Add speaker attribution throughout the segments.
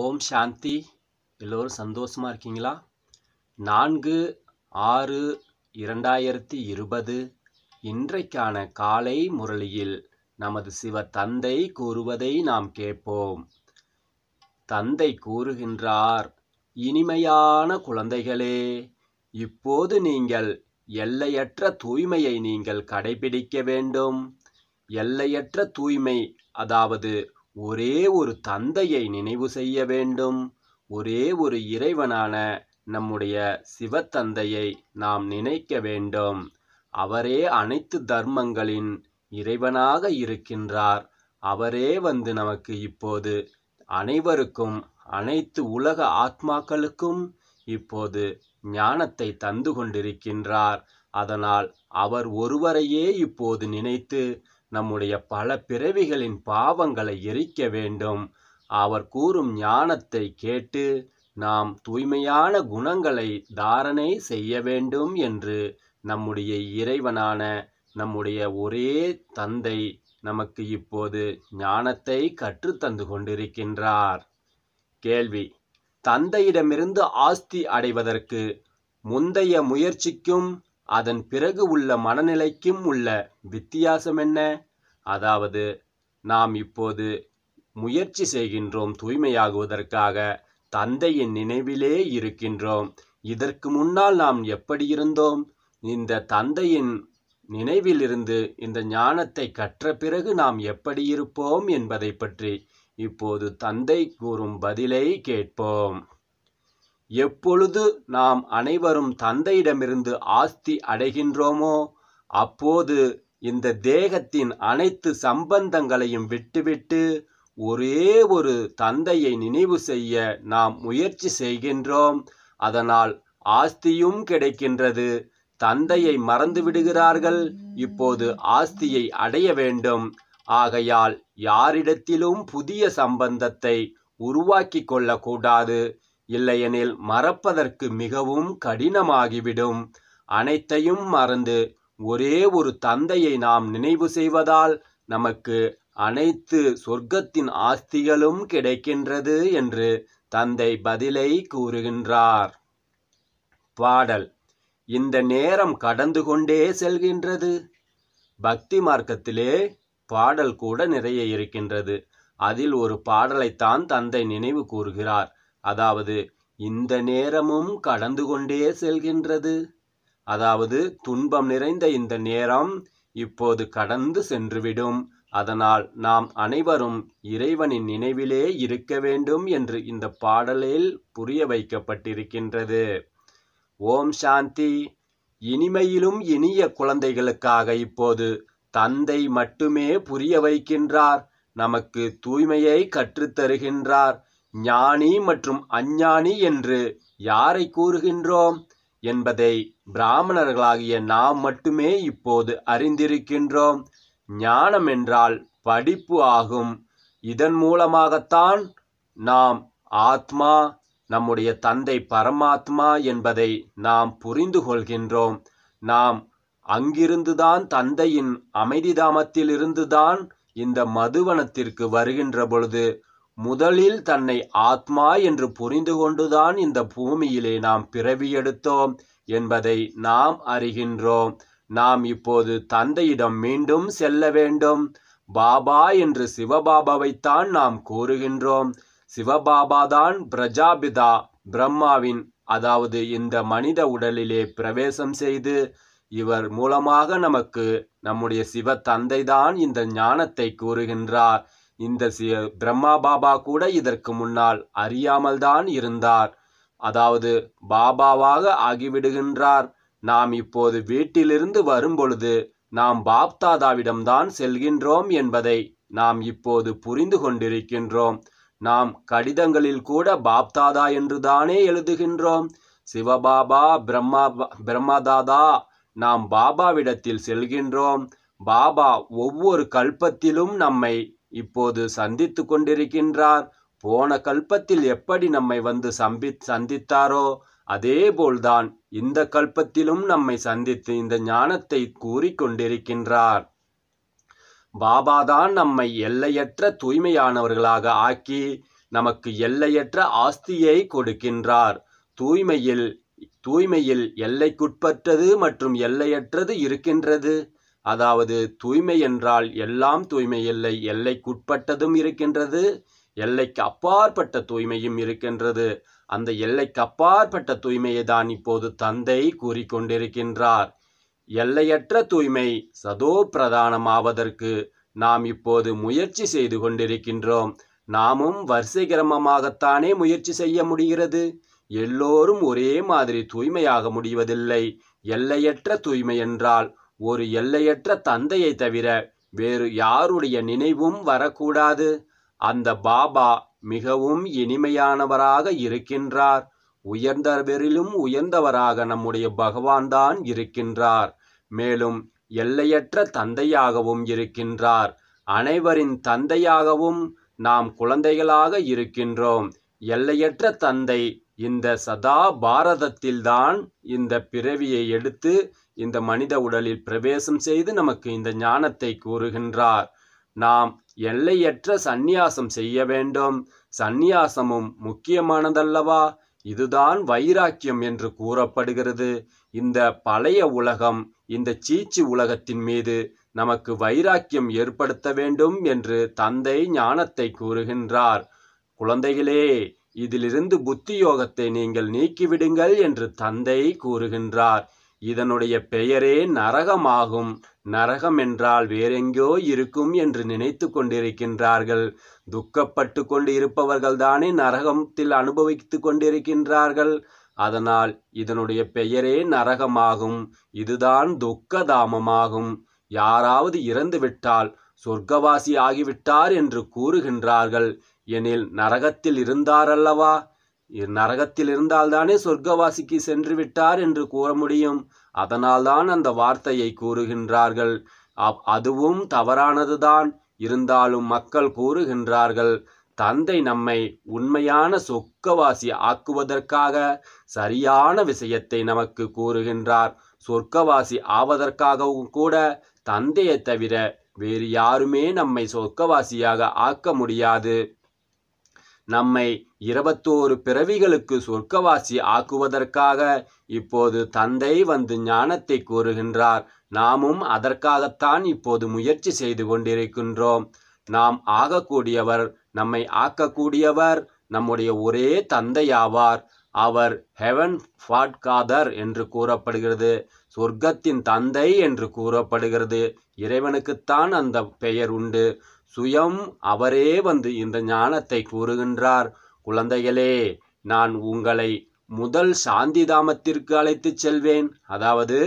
Speaker 1: ஓம் சாந்தி எல்லோரும் சந்தோஷமாக இருக்கீங்களா நான்கு ஆறு இரண்டாயிரத்தி இருபது இன்றைக்கான காலை முரளியில் நமது சிவ தந்தை கூறுவதை நாம் கேட்போம் தந்தை கூறுகின்றார் இனிமையான குழந்தைகளே இப்போது நீங்கள் எல்லையற்ற தூய்மையை நீங்கள் கடைபிடிக்க வேண்டும் எல்லையற்ற தூய்மை அதாவது ஒரே ஒரு தந்தையை நினைவு செய்ய வேண்டும் ஒரே ஒரு இறைவனான நம்முடைய சிவத்தந்தையை நாம் நினைக்க வேண்டும் அவரே அனைத்து தர்மங்களின் இறைவனாக இருக்கின்றார் அவரே வந்து நமக்கு இப்போது அனைவருக்கும் அனைத்து உலக ஆத்மாக்களுக்கும் இப்போது ஞானத்தை தந்து கொண்டிருக்கின்றார் அதனால் அவர் ஒருவரையே இப்போது நினைத்து நம்முடைய பல பிறவிகளின் பாவங்களை எரிக்க வேண்டும் அவர் கூறும் ஞானத்தை கேட்டு நாம் தூய்மையான குணங்களை தாரணை செய்ய வேண்டும் என்று நம்முடைய இறைவனான நம்முடைய ஒரே தந்தை நமக்கு இப்போது ஞானத்தை கற்றுத்தந்து கொண்டிருக்கின்றார் கேள்வி தந்தையிடமிருந்து ஆஸ்தி அடைவதற்கு முந்தைய முயற்சிக்கும் அதன் பிறகு உள்ள மனநிலைக்கும் உள்ள வித்தியாசம் என்ன அதாவது நாம் இப்போது முயற்சி செய்கின்றோம் தூய்மையாகுவதற்காக தந்தையின் நினைவிலே இருக்கின்றோம் இதற்கு முன்னால் நாம் எப்படி இருந்தோம் இந்த தந்தையின் நினைவிலிருந்து இந்த ஞானத்தை கற்ற பிறகு நாம் எப்படி இருப்போம் என்பதை பற்றி இப்போது தந்தை கூறும் பதிலை கேட்போம் எப்பொழுது நாம் அனைவரும் தந்தையிடமிருந்து ஆஸ்தி அடைகின்றோமோ அப்போது இந்த தேகத்தின் அனைத்து சம்பந்தங்களையும் விட்டுவிட்டு ஒரே ஒரு தந்தையை நினைவு செய்ய நாம் முயற்சி செய்கின்றோம் அதனால் ஆஸ்தியும் கிடைக்கின்றது தந்தையை மறந்து விடுகிறார்கள் இப்போது ஆஸ்தியை அடைய வேண்டும் ஆகையால் யாரிடத்திலும் புதிய சம்பந்தத்தை உருவாக்கி கொள்ளக்கூடாது இல்லையெனில் மறப்பதற்கு மிகவும் கடினமாகிவிடும் அனைத்தையும் மறந்து ஒரே ஒரு தந்தையை நாம் நினைவு செய்வதால் நமக்கு அனைத்து சொர்க்கத்தின் ஆஸ்திகளும் கிடைக்கின்றது என்று தந்தை பதிலை கூறுகின்றார் பாடல் இந்த நேரம் கடந்து கொண்டே செல்கின்றது பக்தி மார்க்கத்திலே பாடல் கூட நிறைய இருக்கின்றது அதில் ஒரு பாடலைத்தான் தந்தை நினைவு கூறுகிறார் அதாவது இந்த நேரமும் கடந்து கொண்டே செல்கின்றது அதாவது துன்பம் நிறைந்த இந்த நேரம் இப்போது கடந்து சென்றுவிடும் அதனால் நாம் அனைவரும் இறைவனின் நினைவிலே இருக்க வேண்டும் என்று இந்த பாடலில் புரிய வைக்கப்பட்டிருக்கின்றது ஓம் சாந்தி இனிமையிலும் இனிய குழந்தைகளுக்காக இப்போது தந்தை மட்டுமே புரிய வைக்கின்றார் நமக்கு தூய்மையை கற்றுத்தருகின்றார் ஞானி மற்றும் அஞ்ஞானி என்று யாரை கூறுகின்றோம் என்பதை பிராமணர்களாகிய நாம் மட்டுமே இப்போது அறிந்திருக்கின்றோம் ஞானம் என்றால் படிப்பு ஆகும் இதன் மூலமாகத்தான் நாம் ஆத்மா நம்முடைய தந்தை பரமாத்மா என்பதை நாம் புரிந்து கொள்கின்றோம் நாம் அங்கிருந்துதான் தந்தையின் அமைதிதாமத்திலிருந்துதான் இந்த மதுவனத்திற்கு வருகின்ற பொழுது முதலில் தன்னை ஆத்மா என்று புரிந்து கொண்டுதான் இந்த பூமியிலே நாம் பிறவி எடுத்தோம் என்பதை நாம் அறிகின்றோம் நாம் இப்போது தந்தையிடம் மீண்டும் செல்ல வேண்டும் பாபா என்று சிவபாபாவைத்தான் நாம் கூறுகின்றோம் சிவபாபா தான் பிரஜாபிதா பிரம்மாவின் அதாவது இந்த மனித உடலிலே பிரவேசம் செய்து இவர் மூலமாக நமக்கு நம்முடைய சிவ தந்தைதான் இந்த ஞானத்தை கூறுகின்றார் இந்த பிரம்மா பாபா கூட இதற்கு முன்னால் அறியாமல்தான் இருந்தார் அதாவது பாபாவாக ஆகிவிடுகின்றார் நாம் இப்போது வீட்டிலிருந்து வரும்பொழுது நாம் பாப்தாதாவிடம்தான் செல்கின்றோம் என்பதை நாம் இப்போது புரிந்து கொண்டிருக்கின்றோம் நாம் கடிதங்களில் கூட பாப்தாதா என்றுதானே எழுதுகின்றோம் சிவபாபா பிரம்மா பிரம்மதாதா நாம் பாபாவிடத்தில் செல்கின்றோம் பாபா ஒவ்வொரு கல்பத்திலும் நம்மை இப்போது சந்தித்து கொண்டிருக்கின்றார் போன கல்பத்தில் எப்படி நம்மை வந்து சம்பி சந்தித்தாரோ அதேபோல்தான் இந்த கல்பத்திலும் நம்மை சந்தித்து இந்த ஞானத்தை கூறிக்கொண்டிருக்கின்றார் பாபாதான் நம்மை எல்லையற்ற தூய்மையானவர்களாக ஆக்கி நமக்கு எல்லையற்ற ஆஸ்தியை கொடுக்கின்றார் தூய்மையில் தூய்மையில் எல்லைக்குட்பற்றது மற்றும் எல்லையற்றது இருக்கின்றது அதாவது தூய்மை என்றால் எல்லாம் தூய்மை இல்லை எல்லைக்குட்பட்டதும் இருக்கின்றது எல்லைக்கு அப்பாற்பட்ட தூய்மையும் இருக்கின்றது அந்த எல்லைக்கு அப்பாற்பட்ட தூய்மையை தான் இப்போது தந்தை கூறிக்கொண்டிருக்கின்றார் எல்லையற்ற தூய்மை சதோ பிரதானமாவதற்கு நாம் இப்போது முயற்சி செய்து கொண்டிருக்கின்றோம் நாமும் வரிசை கிரமமாகத்தானே முயற்சி செய்ய முடிகிறது எல்லோரும் ஒரே மாதிரி தூய்மையாக முடிவதில்லை எல்லையற்ற தூய்மை என்றால் ஒரு எல்லையற்ற தந்தையை தவிர வேறு யாருடைய நினைவும் வரக்கூடாது அந்த பாபா மிகவும் இனிமையானவராக இருக்கின்றார் உயர்ந்தவரிலும் உயர்ந்தவராக நம்முடைய பகவான் தான் இருக்கின்றார் மேலும் எல்லையற்ற தந்தையாகவும் இருக்கின்றார் அனைவரின் தந்தையாகவும் நாம் குழந்தைகளாக இருக்கின்றோம் எல்லையற்ற தந்தை இந்த சதா பாரதத்தில்தான் இந்த பிறவியை எடுத்து இந்த மனித உடலில் பிரவேசம் செய்து நமக்கு இந்த ஞானத்தை கூறுகின்றார் நாம் எல்லையற்ற சந்நியாசம் செய்ய வேண்டும் சந்நியாசமும் முக்கியமானதல்லவா இதுதான் வைராக்கியம் என்று கூறப்படுகிறது இந்த பழைய உலகம் இந்த சீச்சு உலகத்தின் மீது நமக்கு வைராக்கியம் ஏற்படுத்த வேண்டும் என்று தந்தை ஞானத்தை கூறுகின்றார் குழந்தைகளே இதிலிருந்து புத்தி யோகத்தை நீங்கள் நீக்கிவிடுங்கள் என்று தந்தை கூறுகின்றார் இதனுடைய பெயரே நரகமாகும் நரகம் என்றால் வேறெங்கோ இருக்கும் என்று நினைத்து கொண்டிருக்கின்றார்கள் துக்கப்பட்டு கொண்டு இருப்பவர்கள்தானே நரகத்தில் அனுபவித்து கொண்டிருக்கின்றார்கள் அதனால் இதனுடைய பெயரே நரகமாகும் இதுதான் துக்கதாமமாகும் யாராவது இறந்துவிட்டால் சொர்க்கவாசி ஆகிவிட்டார் என்று கூறுகின்றார்கள் எனில் நரகத்தில் இருந்தாரல்லவா நரகத்தில் இருந்தால்தானே சொர்க்கவாசிக்கு சென்று விட்டார் என்று கூற முடியும் அதனால்தான் அந்த வார்த்தையை கூறுகின்றார்கள் அதுவும் தவறானதுதான் இருந்தாலும் மக்கள் கூறுகின்றார்கள் தந்தை நம்மை உண்மையான சொர்க்கவாசி ஆக்குவதற்காக சரியான விஷயத்தை நமக்கு கூறுகின்றார் சொர்க்கவாசி ஆவதற்காகவும் கூட தந்தையை தவிர வேறு யாருமே நம்மை சொர்க்கவாசியாக ஆக்க முடியாது நம்மை இருபத்தோரு பிறவிகளுக்கு சொர்க்கவாசி ஆக்குவதற்காக இப்போது தந்தை வந்து ஞானத்தை கூறுகின்றார் நாமும் அதற்காகத்தான் இப்போது முயற்சி செய்து கொண்டிருக்கின்றோம் நாம் ஆகக்கூடியவர் நம்மை ஆக்கக்கூடியவர் நம்முடைய ஒரே தந்தையாவார் அவர் ஹெவன் ஃபாட்காதர் என்று கூறப்படுகிறது சொர்க்கத்தின் தந்தை என்று கூறப்படுகிறது இறைவனுக்குத்தான் அந்த பெயர் உண்டு சுயம் அவரே வந்து இந்த ஞானத்தை கூறுகின்றார் குழந்தைகளே நான் உங்களை முதல் சாந்தி தாமத்திற்கு அழைத்துச் செல்வேன் அதாவது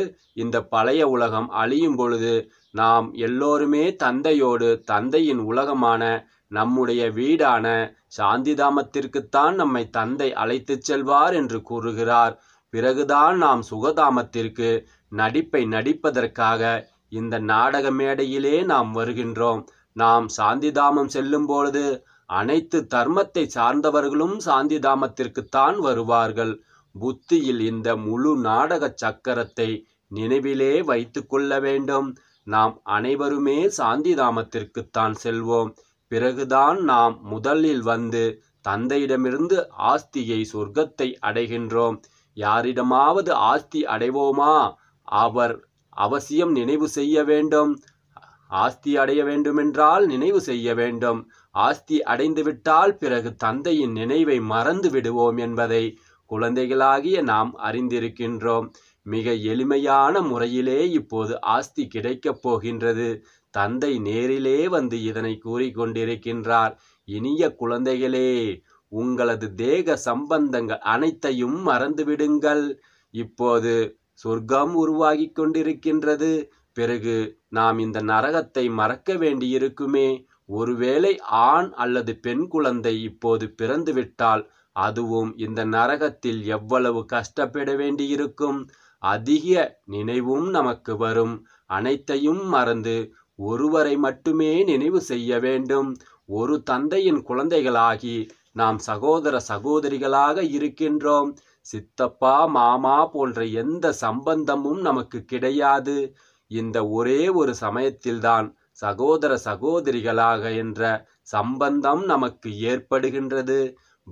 Speaker 1: இந்த பழைய உலகம் அழியும் பொழுது நாம் எல்லோருமே தந்தையோடு தந்தையின் உலகமான நம்முடைய வீடான சாந்தி தாமத்திற்குத்தான் நம்மை தந்தை அழைத்துச் செல்வார் என்று கூறுகிறார் பிறகுதான் நாம் சுகதாமத்திற்கு நடிப்பை நடிப்பதற்காக இந்த நாடக மேடையிலே நாம் வருகின்றோம் நாம் சாந்திதாமம் செல்லும் பொழுது அனைத்து தர்மத்தை சார்ந்தவர்களும் சாந்திதாமத்திற்குத்தான் வருவார்கள் புத்தியில் இந்த முழு நாடக சக்கரத்தை நினைவிலே வைத்து கொள்ள வேண்டும் நாம் அனைவருமே சாந்திதாமத்திற்குத்தான் செல்வோம் பிறகுதான் நாம் முதலில் வந்து தந்தையிடமிருந்து ஆஸ்தியை சொர்க்கத்தை அடைகின்றோம் யாரிடமாவது ஆஸ்தி அடைவோமா அவர் அவசியம் நினைவு செய்ய வேண்டும் ஆஸ்தி அடைய வேண்டுமென்றால் நினைவு செய்ய வேண்டும் ஆஸ்தி அடைந்துவிட்டால் பிறகு தந்தையின் நினைவை மறந்து விடுவோம் என்பதை குழந்தைகளாகிய நாம் அறிந்திருக்கின்றோம் மிக எளிமையான முறையிலே இப்போது ஆஸ்தி கிடைக்கப் போகின்றது தந்தை நேரிலே வந்து இதனை கூறிக்கொண்டிருக்கின்றார் இனிய குழந்தைகளே உங்களது தேக சம்பந்தங்கள் அனைத்தையும் மறந்துவிடுங்கள் இப்போது சொர்க்கம் உருவாகி கொண்டிருக்கின்றது பிறகு நாம் இந்த நரகத்தை மறக்க வேண்டியிருக்குமே ஒருவேளை ஆண் அல்லது பெண் குழந்தை இப்போது பிறந்துவிட்டால் அதுவும் இந்த நரகத்தில் எவ்வளவு கஷ்டப்பட வேண்டியிருக்கும் அதிக நினைவும் நமக்கு வரும் அனைத்தையும் மறந்து ஒருவரை மட்டுமே நினைவு செய்ய வேண்டும் ஒரு தந்தையின் குழந்தைகளாகி நாம் சகோதர சகோதரிகளாக இருக்கின்றோம் சித்தப்பா மாமா போன்ற எந்த சம்பந்தமும் நமக்கு கிடையாது இந்த ஒரே ஒரு சமயத்தில்தான் சகோதர சகோதரிகளாக என்ற சம்பந்தம் நமக்கு ஏற்படுகின்றது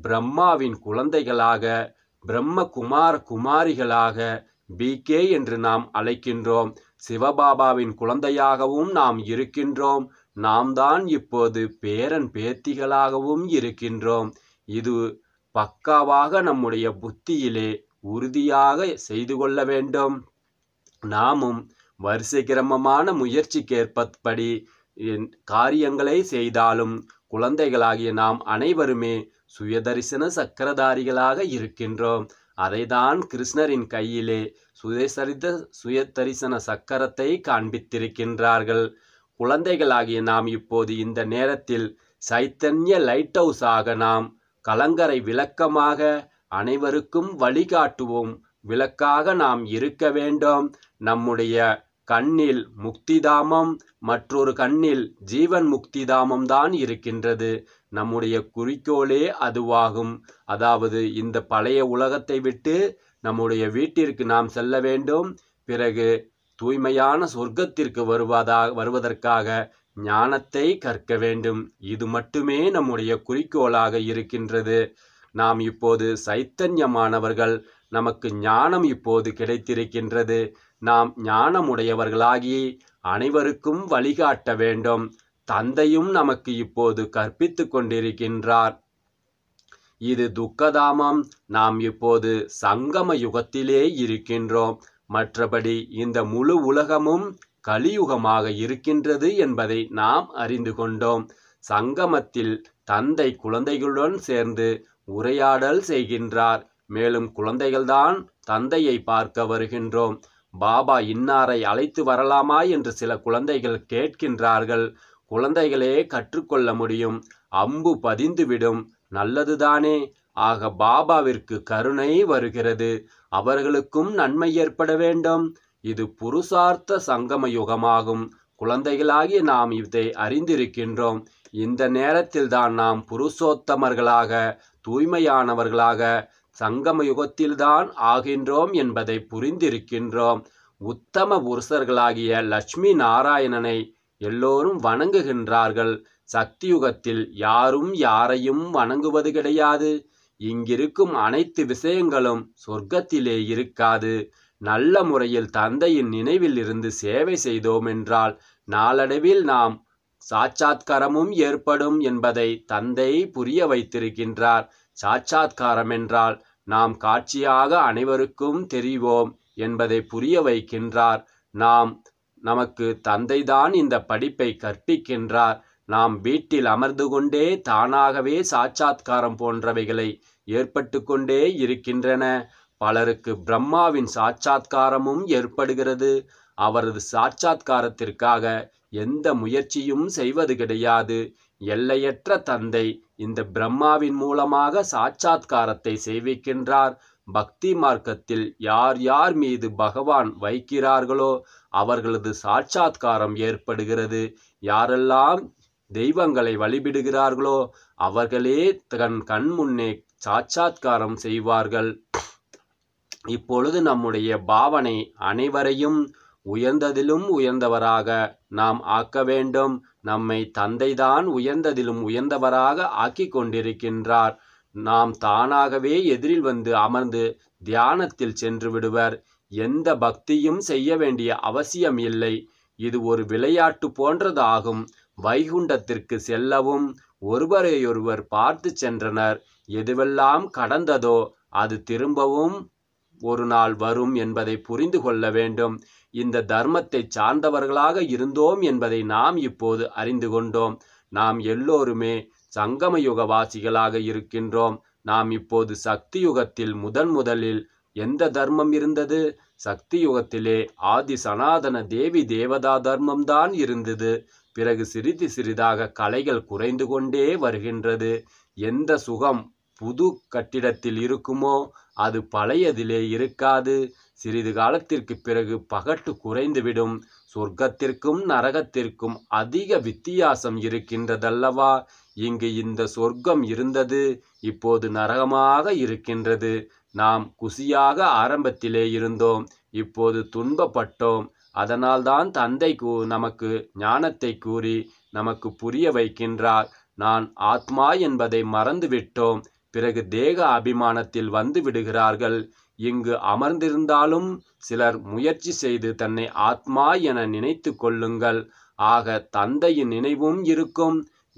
Speaker 1: பிரம்மாவின் குழந்தைகளாக பிரம்ம குமார குமாரிகளாக பிகே என்று நாம் அழைக்கின்றோம் சிவபாபாவின் குழந்தையாகவும் நாம் இருக்கின்றோம் நாம் தான் இப்போது பேரன் பேத்திகளாகவும் இருக்கின்றோம் இது பக்காவாக நம்முடைய புத்தியிலே உறுதியாக செய்து கொள்ள வேண்டும் நாமும் வரிசை கிரமமான முயற்சிக்கேற்பபடி காரியங்களை செய்தாலும் குழந்தைகளாகிய நாம் அனைவருமே சுயதரிசன சக்கரதாரிகளாக இருக்கின்றோம் அதைதான் கிருஷ்ணரின் கையிலே சுயசரித சுயதரிசன சக்கரத்தை காண்பித்திருக்கின்றார்கள் குழந்தைகளாகிய நாம் இப்போது இந்த நேரத்தில் சைத்தன்ய லைட் ஹவுஸாக நாம் கலங்கரை விளக்கமாக அனைவருக்கும் வழிகாட்டுவோம் விளக்காக நாம் இருக்க வேண்டும் நம்முடைய கண்ணில் முக்திதாமம் மற்றொரு கண்ணில் ஜீவன் முக்திதாமம் தான் இருக்கின்றது நம்முடைய குறிக்கோளே அதுவாகும் அதாவது இந்த பழைய உலகத்தை விட்டு நம்முடைய வீட்டிற்கு நாம் செல்ல வேண்டும் பிறகு தூய்மையான சொர்க்கத்திற்கு வருவதா வருவதற்காக ஞானத்தை கற்க வேண்டும் இது மட்டுமே நம்முடைய குறிக்கோளாக இருக்கின்றது நாம் இப்போது சைத்தன்யமானவர்கள் நமக்கு ஞானம் இப்போது கிடைத்திருக்கின்றது நாம் ஞானமுடையவர்களாகி அனைவருக்கும் வழிகாட்ட வேண்டும் தந்தையும் நமக்கு இப்போது கற்பித்து கொண்டிருக்கின்றார் இது துக்கதாமம் நாம் இப்போது சங்கம யுகத்திலே இருக்கின்றோம் மற்றபடி இந்த முழு உலகமும் கலியுகமாக இருக்கின்றது என்பதை நாம் அறிந்து கொண்டோம் சங்கமத்தில் தந்தை குழந்தைகளுடன் சேர்ந்து உரையாடல் செய்கின்றார் மேலும் குழந்தைகள்தான் தந்தையை பார்க்க வருகின்றோம் பாபா இன்னாரை அழைத்து வரலாமா என்று சில குழந்தைகள் கேட்கின்றார்கள் குழந்தைகளே கற்றுக்கொள்ள முடியும் அம்பு பதிந்துவிடும் நல்லதுதானே ஆக பாபாவிற்கு கருணை வருகிறது அவர்களுக்கும் நன்மை ஏற்பட வேண்டும் இது புருஷார்த்த சங்கம யுகமாகும் குழந்தைகளாகி நாம் இதை அறிந்திருக்கின்றோம் இந்த நேரத்தில் தான் நாம் புருஷோத்தமர்களாக தூய்மையானவர்களாக சங்கம யுகத்தில்தான் ஆகின்றோம் என்பதை புரிந்திருக்கின்றோம் உத்தம புருஷர்களாகிய லட்சுமி நாராயணனை எல்லோரும் வணங்குகின்றார்கள் சக்தி யுகத்தில் யாரும் யாரையும் வணங்குவது கிடையாது இங்கிருக்கும் அனைத்து விஷயங்களும் சொர்க்கத்திலே இருக்காது நல்ல முறையில் தந்தையின் நினைவில் இருந்து சேவை செய்தோம் என்றால் நாளடைவில் நாம் சாட்சாத்காரமும் ஏற்படும் என்பதை தந்தை புரிய வைத்திருக்கின்றார் சாட்சாத்காரம் என்றால் நாம் காட்சியாக அனைவருக்கும் தெரிவோம் என்பதை புரிய வைக்கின்றார் நாம் நமக்கு தந்தைதான் இந்த படிப்பை கற்பிக்கின்றார் நாம் வீட்டில் அமர்ந்து கொண்டே தானாகவே சாட்சாத்காரம் போன்றவைகளை ஏற்பட்டு கொண்டே இருக்கின்றன பலருக்கு பிரம்மாவின் சாட்சாத்காரமும் ஏற்படுகிறது அவரது சாட்சாத்காரத்திற்காக எந்த முயற்சியும் செய்வது கிடையாது எல்லையற்ற தந்தை இந்த பிரம்மாவின் மூலமாக சாட்சாத்காரத்தை சேவிக்கின்றார் பக்தி மார்க்கத்தில் யார் யார் மீது பகவான் வைக்கிறார்களோ அவர்களது சாட்சாத்காரம் ஏற்படுகிறது யாரெல்லாம் தெய்வங்களை வழிபிடுகிறார்களோ அவர்களே தன் கண் முன்னே சாட்சாத்காரம் செய்வார்கள் இப்பொழுது நம்முடைய பாவனை அனைவரையும் உயர்ந்ததிலும் உயர்ந்தவராக நாம் ஆக்க வேண்டும் நம்மை தந்தைதான் உயர்ந்ததிலும் உயர்ந்தவராக ஆக்கி கொண்டிருக்கின்றார் நாம் தானாகவே எதிரில் வந்து அமர்ந்து தியானத்தில் சென்று விடுவர் எந்த பக்தியும் செய்ய வேண்டிய அவசியம் இல்லை இது ஒரு விளையாட்டு போன்றதாகும் வைகுண்டத்திற்கு செல்லவும் ஒருவரையொருவர் பார்த்து சென்றனர் எதுவெல்லாம் கடந்ததோ அது திரும்பவும் ஒரு நாள் வரும் என்பதை புரிந்து கொள்ள வேண்டும் இந்த தர்மத்தை சார்ந்தவர்களாக இருந்தோம் என்பதை நாம் இப்போது அறிந்து கொண்டோம் நாம் எல்லோருமே வாசிகளாக இருக்கின்றோம் நாம் இப்போது சக்தி யுகத்தில் முதன் முதலில் எந்த தர்மம் இருந்தது சக்தி யுகத்திலே ஆதி சனாதன தேவி தேவதா தர்மம்தான் இருந்தது பிறகு சிறிது சிறிதாக கலைகள் குறைந்து கொண்டே வருகின்றது எந்த சுகம் புது கட்டிடத்தில் இருக்குமோ அது பழையதிலே இருக்காது சிறிது காலத்திற்கு பிறகு பகட்டு குறைந்துவிடும் சொர்க்கத்திற்கும் நரகத்திற்கும் அதிக வித்தியாசம் இருக்கின்றதல்லவா இங்கு இந்த சொர்க்கம் இருந்தது இப்போது நரகமாக இருக்கின்றது நாம் குசியாக ஆரம்பத்திலே இருந்தோம் இப்போது துன்பப்பட்டோம் அதனால்தான் தந்தை கூ நமக்கு ஞானத்தை கூறி நமக்கு புரிய வைக்கின்றார் நான் ஆத்மா என்பதை மறந்துவிட்டோம் பிறகு தேக அபிமானத்தில் வந்து விடுகிறார்கள் இங்கு அமர்ந்திருந்தாலும் சிலர் முயற்சி செய்து தன்னை ஆத்மா என நினைத்து கொள்ளுங்கள் ஆக தந்தையின் நினைவும் இருக்கும்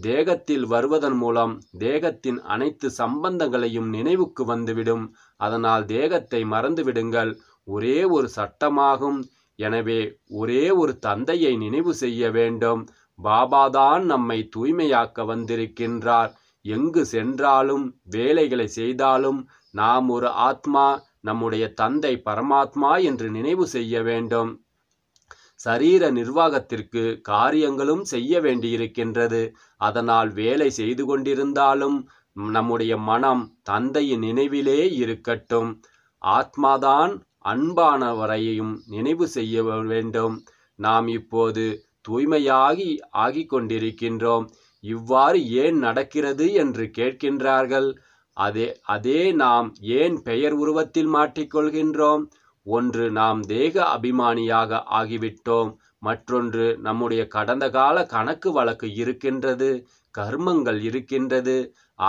Speaker 1: தேகத்தில் வருவதன் மூலம் தேகத்தின் அனைத்து சம்பந்தங்களையும் நினைவுக்கு வந்துவிடும் அதனால் தேகத்தை மறந்துவிடுங்கள் ஒரே ஒரு சட்டமாகும் எனவே ஒரே ஒரு தந்தையை நினைவு செய்ய வேண்டும் பாபாதான் நம்மை தூய்மையாக்க வந்திருக்கின்றார் எங்கு சென்றாலும் வேலைகளை செய்தாலும் நாம் ஒரு ஆத்மா நம்முடைய தந்தை பரமாத்மா என்று நினைவு செய்ய வேண்டும் சரீர நிர்வாகத்திற்கு காரியங்களும் செய்ய வேண்டியிருக்கின்றது அதனால் வேலை செய்து கொண்டிருந்தாலும் நம்முடைய மனம் தந்தையின் நினைவிலே இருக்கட்டும் ஆத்மாதான் அன்பானவரையும் நினைவு செய்ய வேண்டும் நாம் இப்போது தூய்மையாகி ஆகிக் கொண்டிருக்கின்றோம் இவ்வாறு ஏன் நடக்கிறது என்று கேட்கின்றார்கள் அதே அதே நாம் ஏன் பெயர் உருவத்தில் மாட்டிக்கொள்கின்றோம் ஒன்று நாம் தேக அபிமானியாக ஆகிவிட்டோம் மற்றொன்று நம்முடைய கடந்த கால கணக்கு வழக்கு இருக்கின்றது கர்மங்கள் இருக்கின்றது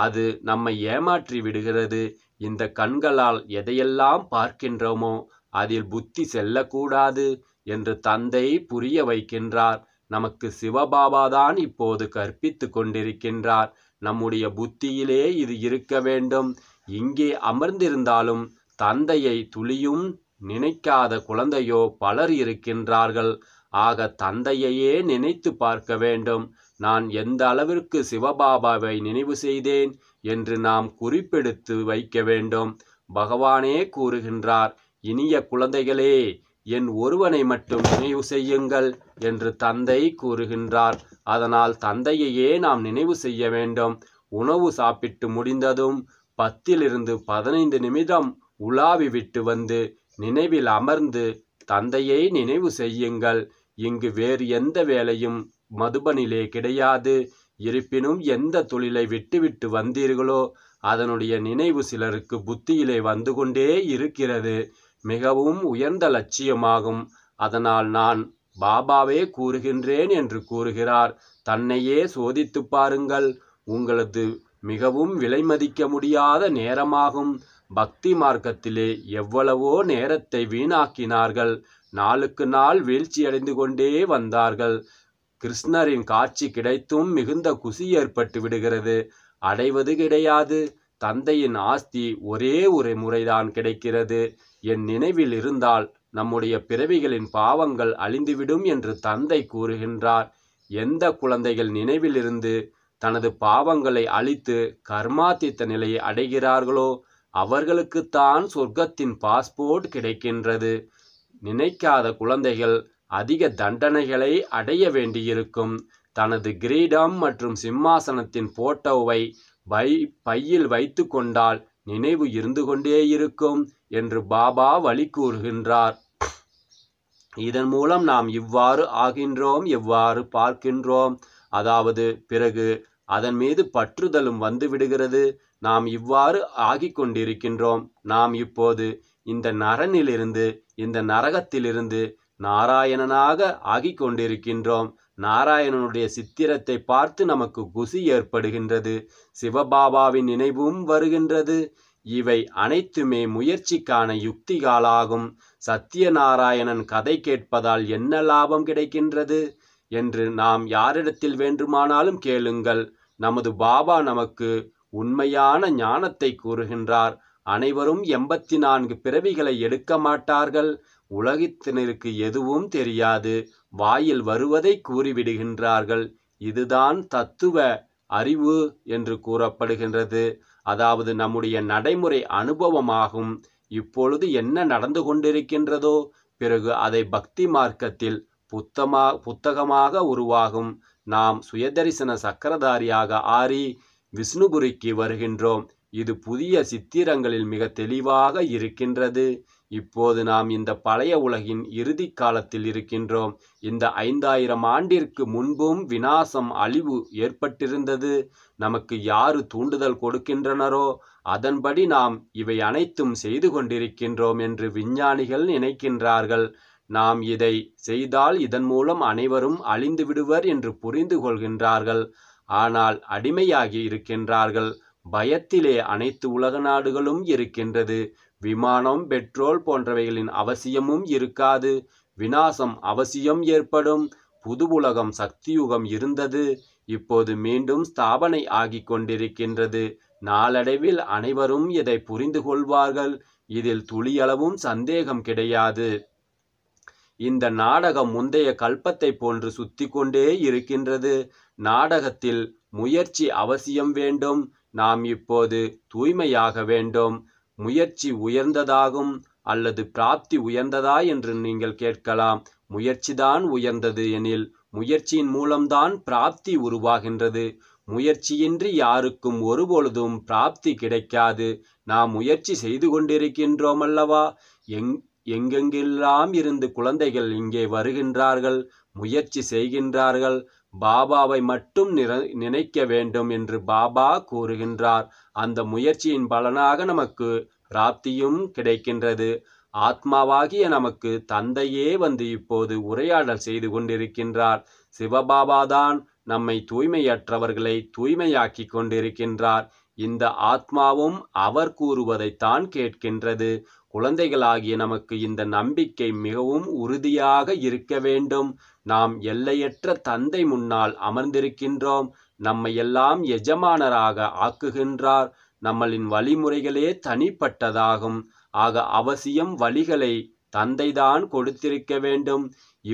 Speaker 1: அது நம்மை ஏமாற்றி விடுகிறது இந்த கண்களால் எதையெல்லாம் பார்க்கின்றோமோ அதில் புத்தி செல்லக்கூடாது என்று தந்தை புரிய வைக்கின்றார் நமக்கு சிவபாபாதான் இப்போது கற்பித்து கொண்டிருக்கின்றார் நம்முடைய புத்தியிலே இது இருக்க வேண்டும் இங்கே அமர்ந்திருந்தாலும் தந்தையை துளியும் நினைக்காத குழந்தையோ பலர் இருக்கின்றார்கள் ஆக தந்தையையே நினைத்து பார்க்க வேண்டும் நான் எந்த அளவிற்கு சிவபாபாவை நினைவு செய்தேன் என்று நாம் குறிப்பெடுத்து வைக்க வேண்டும் பகவானே கூறுகின்றார் இனிய குழந்தைகளே என் ஒருவனை மட்டும் நினைவு செய்யுங்கள் என்று தந்தை கூறுகின்றார் அதனால் தந்தையையே நாம் நினைவு செய்ய வேண்டும் உணவு சாப்பிட்டு முடிந்ததும் பத்திலிருந்து பதினைந்து நிமிடம் உலாவி விட்டு வந்து நினைவில் அமர்ந்து தந்தையை நினைவு செய்யுங்கள் இங்கு வேறு எந்த வேலையும் மதுபனிலே கிடையாது இருப்பினும் எந்த தொழிலை விட்டுவிட்டு வந்தீர்களோ அதனுடைய நினைவு சிலருக்கு புத்தியிலே வந்து கொண்டே இருக்கிறது மிகவும் உயர்ந்த லட்சியமாகும் அதனால் நான் பாபாவே கூறுகின்றேன் என்று கூறுகிறார் தன்னையே சோதித்து பாருங்கள் உங்களது மிகவும் விலைமதிக்க முடியாத நேரமாகும் பக்தி மார்க்கத்திலே எவ்வளவோ நேரத்தை வீணாக்கினார்கள் நாளுக்கு நாள் வீழ்ச்சியடைந்து கொண்டே வந்தார்கள் கிருஷ்ணரின் காட்சி கிடைத்தும் மிகுந்த குசி ஏற்பட்டு விடுகிறது அடைவது கிடையாது தந்தையின் ஆஸ்தி ஒரே ஒரு முறைதான் கிடைக்கிறது என் நினைவில் இருந்தால் நம்முடைய பிறவிகளின் பாவங்கள் அழிந்துவிடும் என்று தந்தை கூறுகின்றார் எந்த குழந்தைகள் நினைவிலிருந்து தனது பாவங்களை அழித்து கர்மாத்தித்த நிலையை அடைகிறார்களோ அவர்களுக்குத்தான் சொர்க்கத்தின் பாஸ்போர்ட் கிடைக்கின்றது நினைக்காத குழந்தைகள் அதிக தண்டனைகளை அடைய வேண்டியிருக்கும் தனது கிரீடம் மற்றும் சிம்மாசனத்தின் போட்டோவை பை பையில் வைத்து கொண்டால் நினைவு இருந்து கொண்டே இருக்கும் என்று பாபா வழி கூறுகின்றார் இதன் மூலம் நாம் இவ்வாறு ஆகின்றோம் எவ்வாறு பார்க்கின்றோம் அதாவது பிறகு அதன் மீது பற்றுதலும் வந்துவிடுகிறது நாம் இவ்வாறு ஆகி கொண்டிருக்கின்றோம் நாம் இப்போது இந்த நரனிலிருந்து இந்த நரகத்திலிருந்து நாராயணனாக ஆகி கொண்டிருக்கின்றோம் நாராயணனுடைய சித்திரத்தை பார்த்து நமக்கு குசி ஏற்படுகின்றது சிவபாபாவின் நினைவும் வருகின்றது இவை அனைத்துமே முயற்சிக்கான யுக்திகாலாகும் சத்தியநாராயணன் கதை கேட்பதால் என்ன லாபம் கிடைக்கின்றது என்று நாம் யாரிடத்தில் வேண்டுமானாலும் கேளுங்கள் நமது பாபா நமக்கு உண்மையான ஞானத்தை கூறுகின்றார் அனைவரும் எண்பத்தி நான்கு பிறவிகளை எடுக்க மாட்டார்கள் உலகத்தினருக்கு எதுவும் தெரியாது வாயில் வருவதை கூறிவிடுகின்றார்கள் இதுதான் தத்துவ அறிவு என்று கூறப்படுகின்றது அதாவது நம்முடைய நடைமுறை அனுபவமாகும் இப்பொழுது என்ன நடந்து கொண்டிருக்கின்றதோ பிறகு அதை பக்தி மார்க்கத்தில் புத்தமா புத்தகமாக உருவாகும் நாம் சுயதரிசன சக்கரதாரியாக ஆறி விஷ்ணுபுரிக்கு வருகின்றோம் இது புதிய சித்திரங்களில் மிக தெளிவாக இருக்கின்றது இப்போது நாம் இந்த பழைய உலகின் இறுதி காலத்தில் இருக்கின்றோம் இந்த ஐந்தாயிரம் ஆண்டிற்கு முன்பும் வினாசம் அழிவு ஏற்பட்டிருந்தது நமக்கு யாரு தூண்டுதல் கொடுக்கின்றனரோ அதன்படி நாம் இவை அனைத்தும் செய்து கொண்டிருக்கின்றோம் என்று விஞ்ஞானிகள் நினைக்கின்றார்கள் நாம் இதை செய்தால் இதன் மூலம் அனைவரும் அழிந்து விடுவர் என்று புரிந்து கொள்கின்றார்கள் ஆனால் அடிமையாகி இருக்கின்றார்கள் பயத்திலே அனைத்து உலக நாடுகளும் இருக்கின்றது விமானம் பெட்ரோல் போன்றவைகளின் அவசியமும் இருக்காது விநாசம் அவசியம் ஏற்படும் புது உலகம் சக்தியுகம் இருந்தது இப்போது மீண்டும் ஸ்தாபனை ஆகி கொண்டிருக்கின்றது நாளடைவில் அனைவரும் இதை புரிந்து கொள்வார்கள் இதில் துளியளவும் சந்தேகம் கிடையாது இந்த நாடகம் முந்தைய கல்பத்தை போன்று சுத்தி கொண்டே இருக்கின்றது நாடகத்தில் முயற்சி அவசியம் வேண்டும் நாம் இப்போது தூய்மையாக வேண்டும் முயற்சி உயர்ந்ததாகும் அல்லது பிராப்தி உயர்ந்ததா என்று நீங்கள் கேட்கலாம் முயற்சிதான் உயர்ந்தது எனில் முயற்சியின் மூலம்தான் பிராப்தி உருவாகின்றது முயற்சியின்றி யாருக்கும் ஒருபொழுதும் பிராப்தி கிடைக்காது நாம் முயற்சி செய்து கொண்டிருக்கின்றோம் அல்லவா எங் எங்கெங்கெல்லாம் இருந்து குழந்தைகள் இங்கே வருகின்றார்கள் முயற்சி செய்கின்றார்கள் பாபாவை மட்டும் நினைக்க வேண்டும் என்று பாபா கூறுகின்றார் அந்த முயற்சியின் பலனாக நமக்கு பிராப்தியும் கிடைக்கின்றது ஆத்மாவாகிய நமக்கு தந்தையே வந்து இப்போது உரையாடல் செய்து கொண்டிருக்கின்றார் சிவபாபாதான் நம்மை தூய்மையற்றவர்களை தூய்மையாக்கி கொண்டிருக்கின்றார் இந்த ஆத்மாவும் அவர் கூறுவதைத்தான் கேட்கின்றது குழந்தைகளாகிய நமக்கு இந்த நம்பிக்கை மிகவும் உறுதியாக இருக்க வேண்டும் நாம் எல்லையற்ற தந்தை முன்னால் அமர்ந்திருக்கின்றோம் நம்மை எல்லாம் எஜமானராக ஆக்குகின்றார் நம்மளின் வழிமுறைகளே தனிப்பட்டதாகும் ஆக அவசியம் வழிகளை தந்தைதான் கொடுத்திருக்க வேண்டும்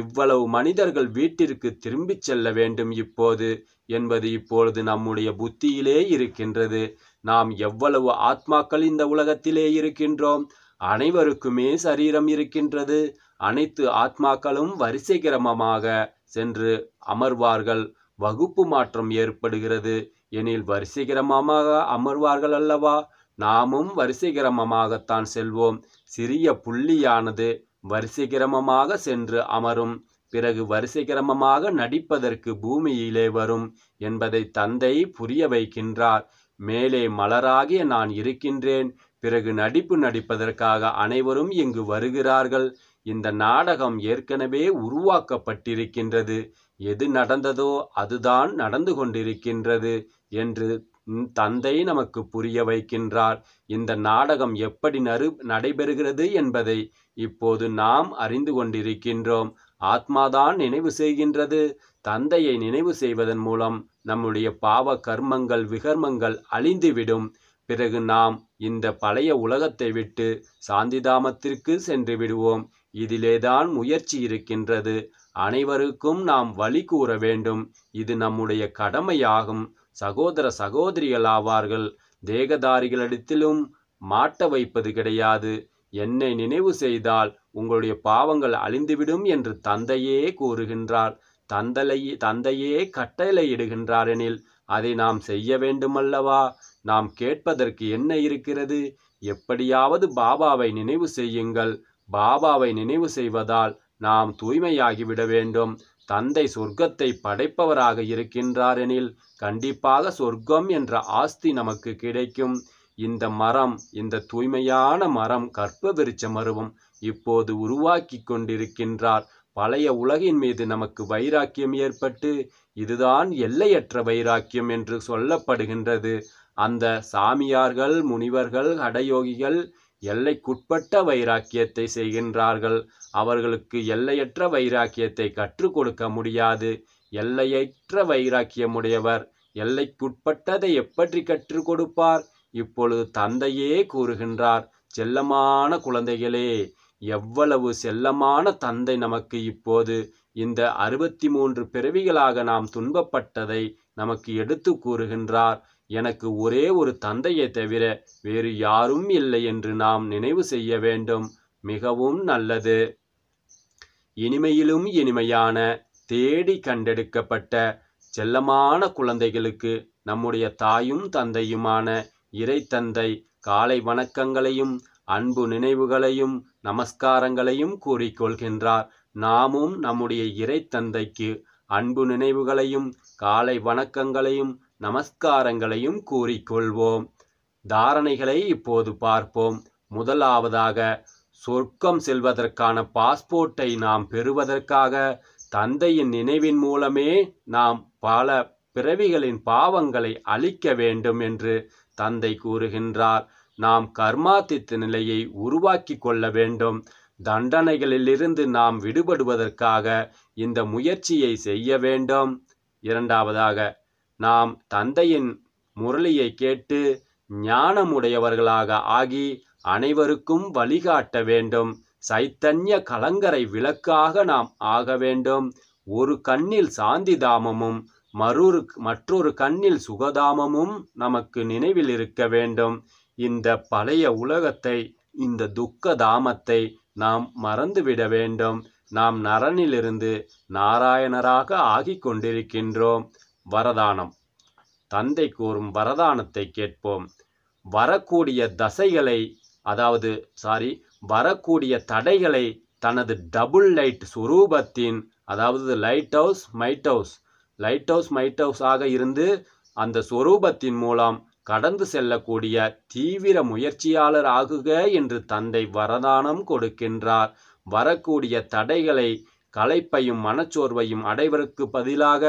Speaker 1: இவ்வளவு மனிதர்கள் வீட்டிற்கு திரும்பிச் செல்ல வேண்டும் இப்போது என்பது இப்பொழுது நம்முடைய புத்தியிலே இருக்கின்றது நாம் எவ்வளவு ஆத்மாக்கள் இந்த உலகத்திலே இருக்கின்றோம் அனைவருக்குமே சரீரம் இருக்கின்றது அனைத்து ஆத்மாக்களும் வரிசை கிரமமாக சென்று அமர்வார்கள் வகுப்பு மாற்றம் ஏற்படுகிறது எனில் வரிசை கிரமமாக அமர்வார்கள் அல்லவா நாமும் வரிசை கிரமமாகத்தான் செல்வோம் சிறிய புள்ளியானது வரிசை கிரமமாக சென்று அமரும் பிறகு வரிசை கிரமமாக நடிப்பதற்கு பூமியிலே வரும் என்பதை தந்தை புரிய வைக்கின்றார் மேலே மலராகிய நான் இருக்கின்றேன் பிறகு நடிப்பு நடிப்பதற்காக அனைவரும் இங்கு வருகிறார்கள் இந்த நாடகம் ஏற்கனவே உருவாக்கப்பட்டிருக்கின்றது எது நடந்ததோ அதுதான் நடந்து கொண்டிருக்கின்றது என்று தந்தை நமக்கு புரிய வைக்கின்றார் இந்த நாடகம் எப்படி நறு நடைபெறுகிறது என்பதை இப்போது நாம் அறிந்து கொண்டிருக்கின்றோம் ஆத்மாதான் நினைவு செய்கின்றது தந்தையை நினைவு செய்வதன் மூலம் நம்முடைய பாவ கர்மங்கள் விகர்மங்கள் அழிந்துவிடும் பிறகு நாம் இந்த பழைய உலகத்தை விட்டு சாந்திதாமத்திற்கு சென்று விடுவோம் இதிலேதான் முயற்சி இருக்கின்றது அனைவருக்கும் நாம் வழி கூற வேண்டும் இது நம்முடைய கடமையாகும் சகோதர சகோதரிகளாவார்கள் தேகதாரிகளிடத்திலும் மாட்ட வைப்பது கிடையாது என்னை நினைவு செய்தால் உங்களுடைய பாவங்கள் அழிந்துவிடும் என்று தந்தையே கூறுகின்றார் தந்தலையே தந்தையே கட்டளையிடுகின்றாரெனில் எனில் அதை நாம் செய்ய வேண்டுமல்லவா நாம் கேட்பதற்கு என்ன இருக்கிறது எப்படியாவது பாபாவை நினைவு செய்யுங்கள் பாபாவை நினைவு செய்வதால் நாம் தூய்மையாகிவிட வேண்டும் தந்தை சொர்க்கத்தை படைப்பவராக இருக்கின்றாரெனில் கண்டிப்பாக சொர்க்கம் என்ற ஆஸ்தி நமக்கு கிடைக்கும் இந்த மரம் இந்த தூய்மையான மரம் கற்ப விருச்ச மருவம் இப்போது உருவாக்கி கொண்டிருக்கின்றார் பழைய உலகின் மீது நமக்கு வைராக்கியம் ஏற்பட்டு இதுதான் எல்லையற்ற வைராக்கியம் என்று சொல்லப்படுகின்றது அந்த சாமியார்கள் முனிவர்கள் கடயோகிகள் எல்லைக்குட்பட்ட வைராக்கியத்தை செய்கின்றார்கள் அவர்களுக்கு எல்லையற்ற வைராக்கியத்தை கற்றுக் கொடுக்க முடியாது எல்லையற்ற வைராக்கியமுடையவர் எல்லைக்குட்பட்டதை எப்படி கற்றுக் கொடுப்பார் இப்பொழுது தந்தையே கூறுகின்றார் செல்லமான குழந்தைகளே எவ்வளவு செல்லமான தந்தை நமக்கு இப்போது இந்த அறுபத்தி மூன்று பிறவிகளாக நாம் துன்பப்பட்டதை நமக்கு எடுத்து கூறுகின்றார் எனக்கு ஒரே ஒரு தந்தையை தவிர வேறு யாரும் இல்லை என்று நாம் நினைவு செய்ய வேண்டும் மிகவும் நல்லது இனிமையிலும் இனிமையான தேடி கண்டெடுக்கப்பட்ட செல்லமான குழந்தைகளுக்கு நம்முடைய தாயும் தந்தையுமான இறை தந்தை காலை வணக்கங்களையும் அன்பு நினைவுகளையும் நமஸ்காரங்களையும் கூறிக்கொள்கின்றார் நாமும் நம்முடைய இறை தந்தைக்கு அன்பு நினைவுகளையும் காலை வணக்கங்களையும் நமஸ்காரங்களையும் கூறிக்கொள்வோம் தாரணைகளை இப்போது பார்ப்போம் முதலாவதாக சொர்க்கம் செல்வதற்கான பாஸ்போர்ட்டை நாம் பெறுவதற்காக தந்தையின் நினைவின் மூலமே நாம் பல பிறவிகளின் பாவங்களை அழிக்க வேண்டும் என்று தந்தை கூறுகின்றார் நாம் கர்மாதித்த நிலையை உருவாக்கி கொள்ள வேண்டும் தண்டனைகளிலிருந்து நாம் விடுபடுவதற்காக இந்த முயற்சியை செய்ய வேண்டும் இரண்டாவதாக நாம் தந்தையின் முரளியை கேட்டு ஞானமுடையவர்களாக ஆகி அனைவருக்கும் வழிகாட்ட வேண்டும் சைத்தன்ய கலங்கரை விளக்காக நாம் ஆக வேண்டும் ஒரு கண்ணில் சாந்தி தாமமும் மற்றொரு மற்றொரு கண்ணில் சுகதாமமும் நமக்கு நினைவில் இருக்க வேண்டும் இந்த பழைய உலகத்தை இந்த துக்க தாமத்தை நாம் மறந்துவிட வேண்டும் நாம் நரனிலிருந்து நாராயணராக ஆகி கொண்டிருக்கின்றோம் வரதானம் தந்தை கூறும் வரதானத்தை கேட்போம் வரக்கூடிய தசைகளை அதாவது சாரி வரக்கூடிய தடைகளை தனது டபுள் லைட் சுரூபத்தின் அதாவது light house might house light house might house ஆக இருந்து அந்த ஸ்வரூபத்தின் மூலம் கடந்து செல்லக்கூடிய தீவிர முயற்சியாளர் ஆகுக என்று தந்தை வரதானம் கொடுக்கின்றார் வரக்கூடிய தடைகளை களைப்பையும் மனச்சோர்வையும் அடைவதற்கு பதிலாக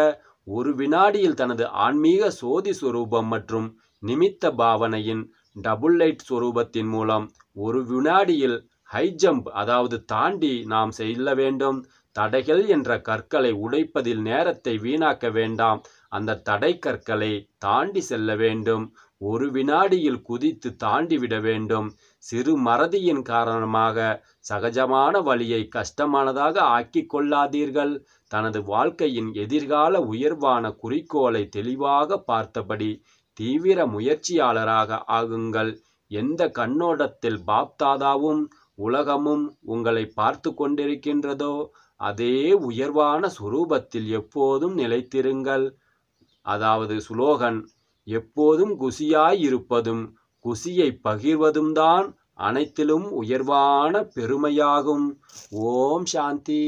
Speaker 1: ஒரு வினாடியில் தனது ஆன்மீக சோதி சுரூபம் மற்றும் நிமித்த பாவனையின் டபுள் லைட் சுரூபத்தின் மூலம் ஒரு வினாடியில் ஹை ஜம்ப் அதாவது தாண்டி நாம் செல்ல வேண்டும் தடைகள் என்ற கற்களை உடைப்பதில் நேரத்தை வீணாக்க வேண்டாம் அந்த தடை கற்களை தாண்டி செல்ல வேண்டும் ஒரு வினாடியில் குதித்து தாண்டிவிட வேண்டும் சிறு மறதியின் காரணமாக சகஜமான வழியை கஷ்டமானதாக ஆக்கி கொள்ளாதீர்கள் தனது வாழ்க்கையின் எதிர்கால உயர்வான குறிக்கோளை தெளிவாக பார்த்தபடி தீவிர முயற்சியாளராக ஆகுங்கள் எந்த கண்ணோட்டத்தில் பாப்தாதாவும் உலகமும் உங்களை பார்த்து கொண்டிருக்கின்றதோ அதே உயர்வான சுரூபத்தில் எப்போதும் நிலைத்திருங்கள் அதாவது சுலோகன் எப்போதும் குசியாயிருப்பதும் குசியை பகிர்வதும் தான் அனைத்திலும் உயர்வான பெருமையாகும் ஓம் சாந்தி